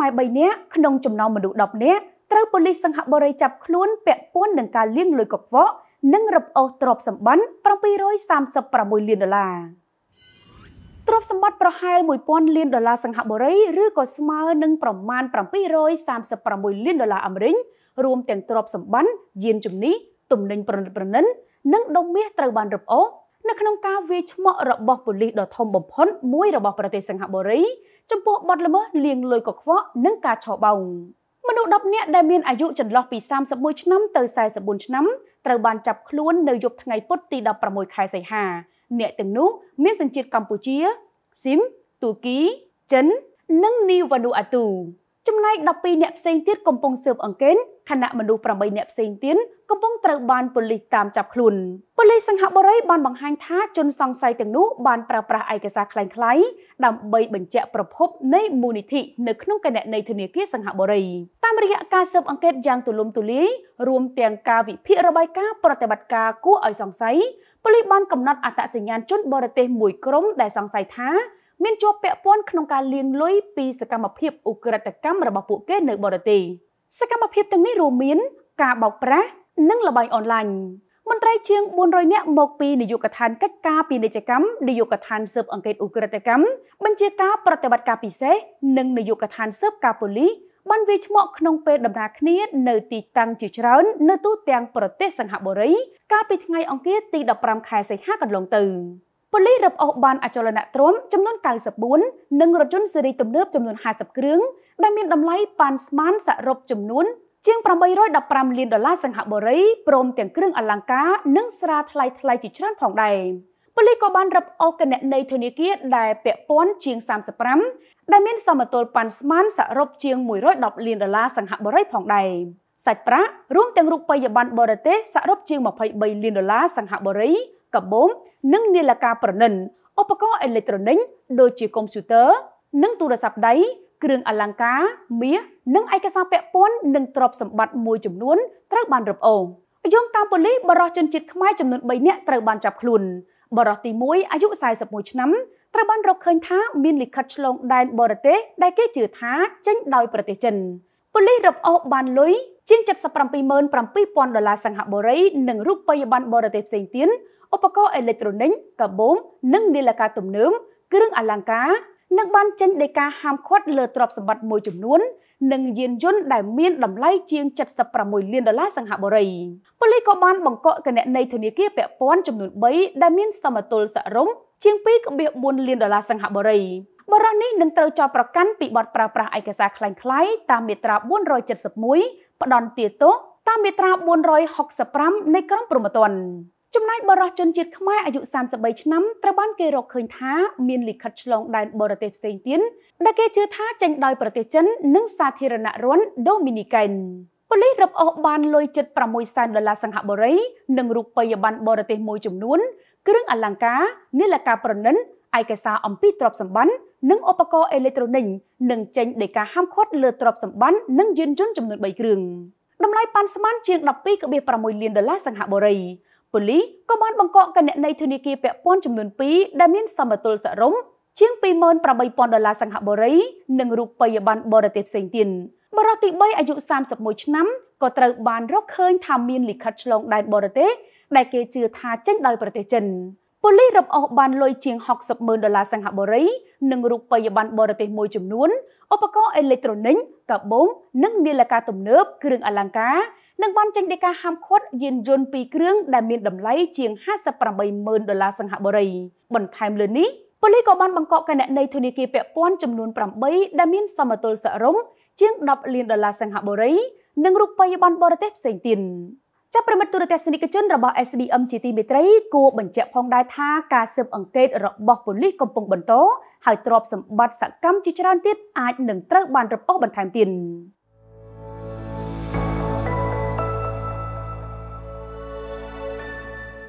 ខ្មែរ3នាក់ក្នុងចំណោមមនុស្ស10នាក់ត្រូវប៉ូលីសសង្ហបុរីចាប់ខ្លួនពាក់ព័ន្ធនឹងការលាងលុយកខ្វក់និងរឹបអូសទ្រព្យសម្បត្តិ736លានដុល្លារទ្រព្យសម្បត្តិប្រហែល1000លានដុល្លារសង្ហបុរីឬក៏ស្មើនឹងប្រមាណ736លានដុល្លារអាមេរិករួម ទាំងទ្រព្យសម្បត្តិយានជំនិះទំនិញប្រណិតប្រណិននិងដុំមាសត្រូវបានរឹបអូសនៅក្នុងការវាយឆ្មក់របស់ប៉ូលីសដ៏ធំបំផុតមួយរបស់ប្រទេសសង្ហបុរីចំពោះបទល្មើសលាងលុយកខ្វក់និងការឆោបោងមនុស្ស10នាក់ដែលមានអាយុចន្លោះពី31ឆ្នាំទៅ44ឆ្នាំត្រូវបានចាប់ខ្លួននៅយប់ថ្ងៃពុធទី16ខែសីហា អ្នកទាំងនោះមានសញ្ជាតិកម្ពុជាស៊ីមទូគីចិននិងនីវ៉ានូអាទូចំណែក12អ្នកផ្សេងទៀតកំពុងស៊ើបអង្កេតខណៈមនុស្ស8អ្នកផ្សេងទៀតកំពុងត្រូវបានប៉ូលីសតាមចាប់ខ្លួនប៉ូលីសសង្ហបុរីបានបង្ហាញថាជនសង្ស័យទាំងនោះបានប្រើប្រាស់ឯកសារคล้ายៗដើម្បីបញ្ជាក់ប្រភពនៃមូលនិធិនៅក្នុងគណនីធនាគារសង្ហបុរីតាមរយៈការស៊ើបអង្កេតយ៉ាងទូលំទូលាយរួមទាំងការវិភាគរបាយការណ៍ប្រតិបត្តិការគួរឲ្យសង្ស័យប៉ូលីសបានកំណត់អត្តសញ្ញាណជនបរទេសមួយក្រុមដែលសង្ស័យថាមានជាប់ពាក់ព័ន្ធក្នុងការលាងលុយពីសកម្មភាពអ ுக ្រិតកម្មរបស់ពួកគេនៅបរទេសសកម្មភាពទាំងនេះរួមមានការបោកប្រាស់និងលបែងអនឡាញមន្ត្រីជាង400នាក់មកពីនាយកដ្ឋានកិច្ចការពាណិជ្ជកម្មនាយកដ្ឋានស៊ើបអង្កេតអ ுக ្រិតកម្មបញ្ជាការប្រតិបត្តិការពិសេសនិងនាយកដ្ឋានស៊ើបការប៉ូលីសបានវាឆ្មក់ក្នុងពេលដំណើរគ្នានៅទីតាំងជាច្រើននៅទូទាំងប្រទេសសង្ហបុរី កាលពីថ្ងៃអង្គារទី15ខែសីហាកន្លងទៅប៉ូលីសរឹបអូសបានអចលនទ្រព្យចំនួន94និងរថយន្តស៊េរីទំនើបចំនួន50គ្រឿងដែលមានតម្លៃប៉ាន់ស្មាន សរុបចំនួនជាង815លានដុល្លារសង្ហបុរីព្រមទាំងគ្រឿងអលង្ការនិងស្រាថ្លៃថ្លៃជាច្រើនផងដែរប៉ូលីសក៏បានរឹបអូសគណនីធនាគារដែលពាក់ព័ន្ធជាង35ដែលមានសមតុល្យប៉ាន់ស្មាន សរុបជាង110លានដុល្លារសង្ហបុរី ផងដែរសាច់ប្រាក់រួមទាំងរូបិយប័ណ្ណបរទេសសរុបជាង23លានដុល្លារសង្ហបុរីកាបូបនិងនាឡិកាប្រណិនឧបករណ៍អេឡិចត្រូនិកដូចជាកុំព្យូទ័រនិងទូរស័ព្ទដៃគ្រឿងអលង្ការមាសនិងឯកសារពាក់ព័ន្ធនិងទ្រព្យសម្បត្តិមួយចំនួនត្រូវបានរំអូសយោងតាមប៉ូលីសបរិសុទ្ធជនជាតិខ្មែរចំនួន3នាក់ត្រូវបានចាប់ខ្លួនបរិសុទ្ធទី1អាយុ41ឆ្នាំត្រូវបានរកឃើញថាមានលិខិតឆ្លងដែនបរទេសដែលគេជឿថាចេញដោយប្រទេសចិនប៉ូលីសរំអូសបានលុយជាង777000ដុល្លារសង្ហបុរីនិងរូបិយប័ណ្ណបរទេសផ្សេងទៀតឧបករណ៍អេឡិចត្រូនិកកាបូមនិងនាឡិកាទំនើបគ្រឿងអលង្ការនិងបានចេញដីកាហាមឃាត់លើទ្រព្យសម្បត្តិមួយចំនួននិងយានយន្តដែលមានតម្លៃជាង76លានដុល្លារសង្ហបុរីប៉ូលីសក៏បានបង្កក់គណនីធនាគារពាក់ព័ន្ធចំនួន3ដែលមានសមតុល្យសរុបជាង2.4លានដុល្លារសង្ហបុរីបរិនេះនឹងត្រូវចោទប្រកាន់ពីបទប្រើប្រាស់ឯកសារក្លែងក្លាយតាមមាត្រា471ផ្ដន់ទាទោសតាមមាត្រា465នៃក្រមព្រហ្មទណ្ឌចំណែកបរិសុជនជាតិខ្មែរអាយុ33ឆ្នាំត្រូវបានគេរកឃើញថាមានលិខិតឆ្លងដែនបរទេសផ្សេងទៀតដែលគេជឿថាចេញដោយប្រទេសចិននិងសាធារណរដ្ឋដូមីនីកែនប៉ូលីសរឹបអូសបានលុយជិត6សែនដុល្លារសង្ហបុរីនិងរូបិយប័ណ្ណបរទេសមួយចំនួន គ្រឿងអលង្ការ នាឡិកាប្រណិនឯកសារអំពីទ្រព្យសម្បត្តិនិងឧបករណ៍អេເລັກត្រូនិកនិងចេញដីកាហាមឃាត់លើទ្រព្យសម្បត្តិនិងយានយន្តចំនួន3គ្រឿងតម្លៃប៉ាន់ស្មានជាង12.6លានដុល្លារសង្ហបុរីប៉ូលីសក៏បានបង្កកគណនីធនាគារពាក់ព័ន្ធចំនួន2ដែលមានសមតុល្យសរុបជាង28,000ដុល្លារសង្ហបុរីនិងរូបិយប័ណ្ណបរទេសផ្សេងទៀតបរិទី3អាយុ31ឆ្នាំក៏ត្រូវបានរកឃើញ ថាមានលិខិតឆ្លងដែនបរទេសដែលគេជឿថាចេញដោយប្រទេសចិន។ប៉ូលីសរឹបអូសបានលុយជាង60ម៉ឺនដុល្លារសិង្ហបុរីនិងរូបិយប័ណ្ណបរទេសមួយចំនួនឧបករណ៍អេឡិចត្រូនិកកាបូបនិងនាឡិកាទំនើបគ្រឿងអលង្ការនិងបានចេញដីកាហាមឃាត់យានយន្តពីរគ្រឿងដែលមានតម្លៃជាង580,000ដុល្លារសិង្ហបុរី បន្ថែមលើនេះប៉ូលីសក៏បានបង្កប់គណនីធនាគារពាក់ព័ន្ធចំនួន8ដែលមានសមតុល្យសរុបជាង10លានដុល្លារសិង្ហបុរីនិងរូបិយប័ណ្ណបរទេសផ្សេងទៀតចាប់ប្រិមិត្តទូរទស្សនិកជនរបស់ SBM ជាទីមេត្រី គួរបញ្ជាក់ផងដែរថាការស៊ើបអង្កេតរបស់ប៉ូលីសកំពុងបន្តហើយទ្រព្យសម្បត្តិសកម្មជាច្រើនទៀតអាចនឹងត្រូវបានរឹបអូសបន្ថែមទៀត